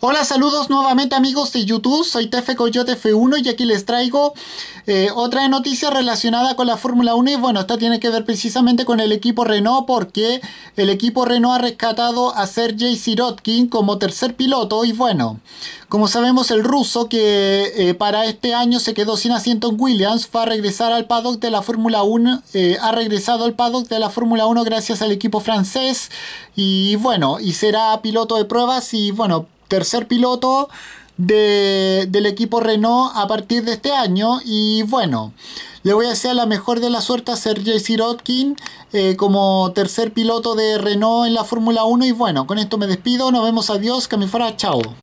Hola, saludos nuevamente amigos de YouTube, soy Tefe Coyote F1 y aquí les traigo eh, otra noticia relacionada con la Fórmula 1 y bueno, esta tiene que ver precisamente con el equipo Renault porque el equipo Renault ha rescatado a Sergei Sirotkin como tercer piloto y bueno, como sabemos el ruso que eh, para este año se quedó sin asiento en Williams va a regresar al paddock de la Fórmula 1, eh, ha regresado al paddock de la Fórmula 1 gracias al equipo francés y bueno, y será piloto de pruebas y bueno, tercer piloto del equipo Renault a partir de este año. Y bueno, le voy a hacer la mejor de la suerte a Sergei Sirotkin eh, como tercer piloto de Renault en la Fórmula 1. Y bueno, con esto me despido. Nos vemos. Adiós. Que me fuera. Chao.